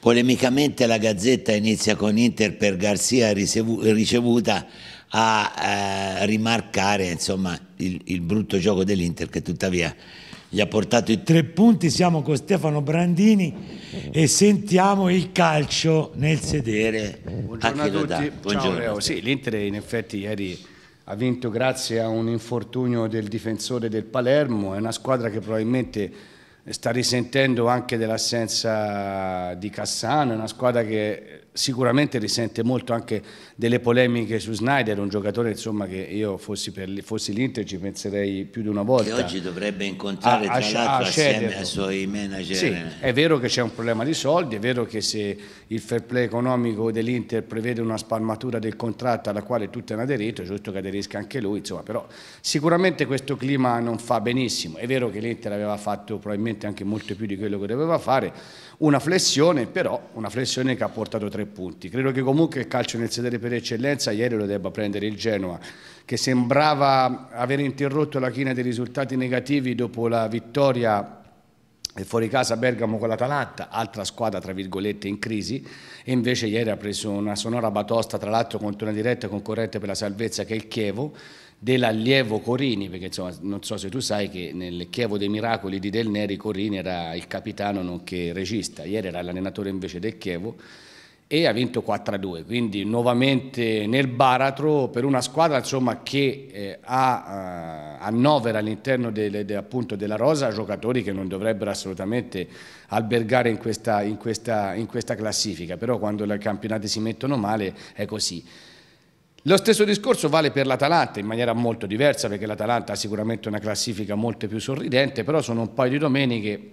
Polemicamente la Gazzetta inizia con Inter per Garzia ricevuta a eh, rimarcare insomma, il, il brutto gioco dell'Inter che tuttavia gli ha portato i tre punti. Siamo con Stefano Brandini e sentiamo il calcio nel sedere. Buongiorno a, tutti. Buongiorno. Sì, l'Inter in effetti ieri ha vinto grazie a un infortunio del difensore del Palermo, è una squadra che probabilmente sta risentendo anche dell'assenza di Cassano, una squadra che sicuramente risente molto anche delle polemiche su Snyder, un giocatore insomma, che io fossi, fossi l'Inter ci penserei più di una volta. Che oggi dovrebbe incontrare a, tra l'altro assieme ai suoi manager. Sì, è vero che c'è un problema di soldi, è vero che se il fair play economico dell'Inter prevede una spalmatura del contratto alla quale tutto è aderito, è giusto che aderisca anche lui, insomma, però sicuramente questo clima non fa benissimo. È vero che l'Inter aveva fatto probabilmente probabilmente anche molto più di quello che doveva fare, una flessione però, una flessione che ha portato tre punti. Credo che comunque il calcio nel sedere per eccellenza ieri lo debba prendere il Genoa, che sembrava aver interrotto la china dei risultati negativi dopo la vittoria eh, fuori casa Bergamo con l'Atalanta, altra squadra tra virgolette in crisi, e invece ieri ha preso una sonora batosta tra l'altro contro una diretta concorrente per la salvezza che è il Chievo, dell'allievo Corini, perché insomma, non so se tu sai che nel Chievo dei Miracoli di Del Neri Corini era il capitano nonché regista, ieri era l'allenatore invece del Chievo e ha vinto 4-2, quindi nuovamente nel baratro per una squadra insomma, che eh, ha, eh, annovera all'interno de, de, appunto, della rosa giocatori che non dovrebbero assolutamente albergare in questa, in questa, in questa classifica, però quando i campionati si mettono male è così. Lo stesso discorso vale per l'Atalanta in maniera molto diversa perché l'Atalanta ha sicuramente una classifica molto più sorridente, però sono un paio di domeniche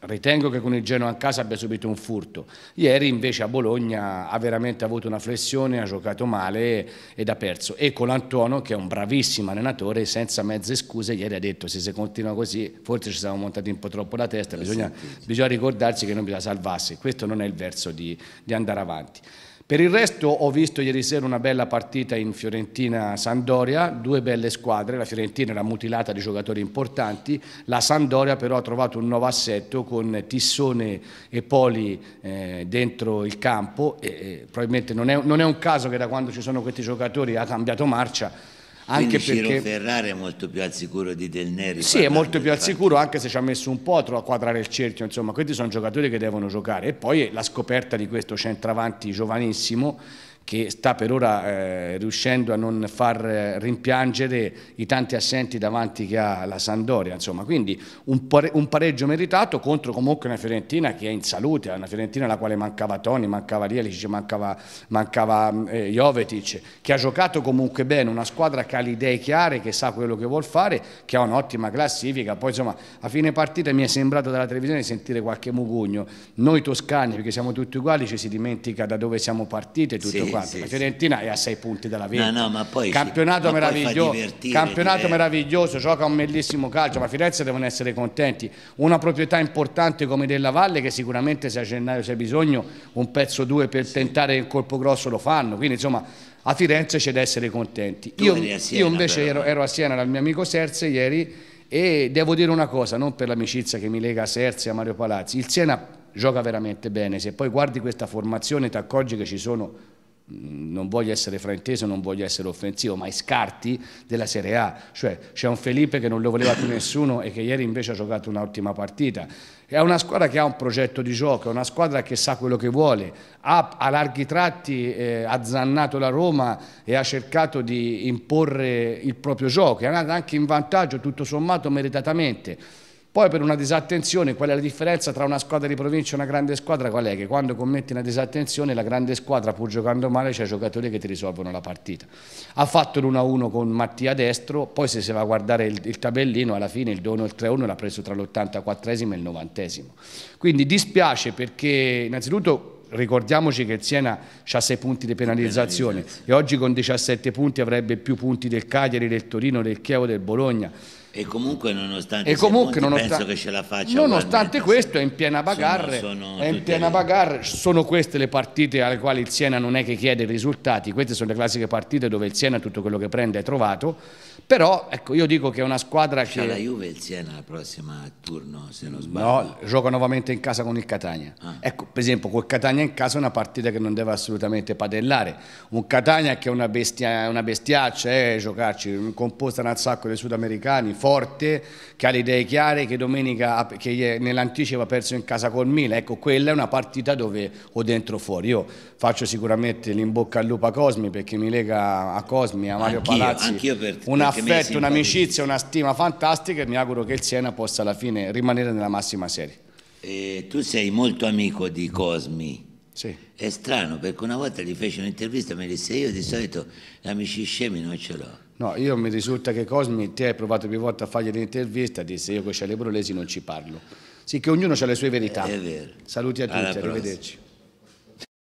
Ritengo che con il Genoa a casa abbia subito un furto. Ieri invece a Bologna ha veramente avuto una flessione, ha giocato male ed ha perso. E con l'Antuono, che è un bravissimo allenatore, senza mezze scuse, ieri ha detto se si continua così forse ci siamo montati un po' troppo la testa, bisogna, bisogna ricordarsi che non bisogna salvarsi. Questo non è il verso di, di andare avanti. Per il resto ho visto ieri sera una bella partita in Fiorentina-Sandoria, due belle squadre, la Fiorentina era mutilata di giocatori importanti, la Sandoria però ha trovato un nuovo assetto con Tissone e Poli eh, dentro il campo e, e eh, probabilmente non è, non è un caso che da quando ci sono questi giocatori ha cambiato marcia anche Quindi perché Ciro Ferrari è molto più al sicuro di Del Neri. Sì, è molto più al sicuro anche se ci ha messo un po' a quadrare il cerchio, insomma, questi sono giocatori che devono giocare e poi la scoperta di questo centravanti giovanissimo che sta per ora eh, riuscendo a non far eh, rimpiangere i tanti assenti davanti che ha la Sandoria, insomma, quindi un, pare un, pareggio meritato contro comunque una Fiorentina che è in salute, una Fiorentina alla quale mancava Toni, mancava Rielic, mancava, mancava eh, Jovetic, che ha giocato comunque bene, una squadra che ha le idee chiare, che sa quello che vuol fare, che ha un'ottima classifica, poi insomma a fine partita mi è sembrato dalla televisione sentire qualche mugugno, noi toscani perché siamo tutti uguali ci si dimentica da dove siamo partiti tutto sì. qua quanto. Sì, la Fiorentina è a 6 punti dalla vita. No, no, campionato, meraviglioso, campionato cioè. meraviglioso, gioca un bellissimo calcio, ma Firenze devono essere contenti. Una proprietà importante come della Valle che sicuramente se a gennaio c'è bisogno un pezzo o due per tentare il colpo grosso lo fanno. Quindi insomma a Firenze c'è da essere contenti. Io, Siena, io, invece ero, eh. ero, a Siena dal mio amico Serze ieri e devo dire una cosa, non per l'amicizia che mi lega a Serze e a Mario Palazzi, il Siena gioca veramente bene, se poi guardi questa formazione ti accorgi che ci sono Mm, non voglio essere frainteso, non voglio essere offensivo, ma i scarti della Serie A, cioè c'è un Felipe che non lo voleva più nessuno e che ieri invece ha giocato un'ottima partita. È una squadra che ha un progetto di gioco, è una squadra che sa quello che vuole, ha a larghi tratti eh, azzannato la Roma e ha cercato di imporre il proprio gioco, è andata anche in vantaggio tutto sommato meritatamente poi per una disattenzione, qual è la differenza tra una squadra di provincia e una grande squadra? Qual è? Che quando commetti una disattenzione la grande squadra pur giocando male c'è giocatori che ti risolvono la partita. Ha fatto l'1-1 con Mattia Destro, poi se si va a guardare il, il tabellino alla fine il dono il 3-1 l'ha preso tra l'84esimo e il 90esimo. Quindi dispiace perché innanzitutto ricordiamoci che il Siena ha 6 punti di penalizzazione e oggi con 17 punti avrebbe più punti del Cagliari, del Torino, del Chievo, del Bologna. E comunque nonostante, e comunque, Monti, nonost- penso che ce la faccia. Nonostante questo è in piena bagarre, sono, sono, in piena bagarre. sono, queste le partite alle quali il Siena non è che chiede risultati, queste sono le classiche partite dove il Siena tutto quello che prende è trovato, però ecco io dico che è una squadra C'è che... la Juve e il Siena la prossima turno se non sbaglio. No, gioca nuovamente in casa con il Catania. Ah. Ecco per esempio col Catania in casa è una partita che non deve assolutamente padellare, un Catania che è una, bestia, una bestiaccia, eh, giocarci, composta da un sacco di sudamericani, forte, che ha le idee chiare, che domenica che nell'anticipo ha perso in casa col Milan. Ecco, quella è una partita dove o dentro o fuori. Io faccio sicuramente l'imbocca al lupo a Cosmi perché mi lega a Cosmi, a Mario anch'io, Palazzi. Anch'io per, te. un affetto, un'amicizia, una stima fantastica e mi auguro che il Siena possa alla fine rimanere nella massima serie. E eh, tu sei molto amico di Cosmi. Sì. È strano perché una volta gli fece un'intervista e mi disse io di solito amici scemi non ce l'ho. No, io mi risulta che Cosmi te hai provato più volte a fargli l'intervista e disse io con i celebrolesi non ci parlo. Sì, che ognuno ha le sue verità. È vero. Saluti a tutti, arrivederci.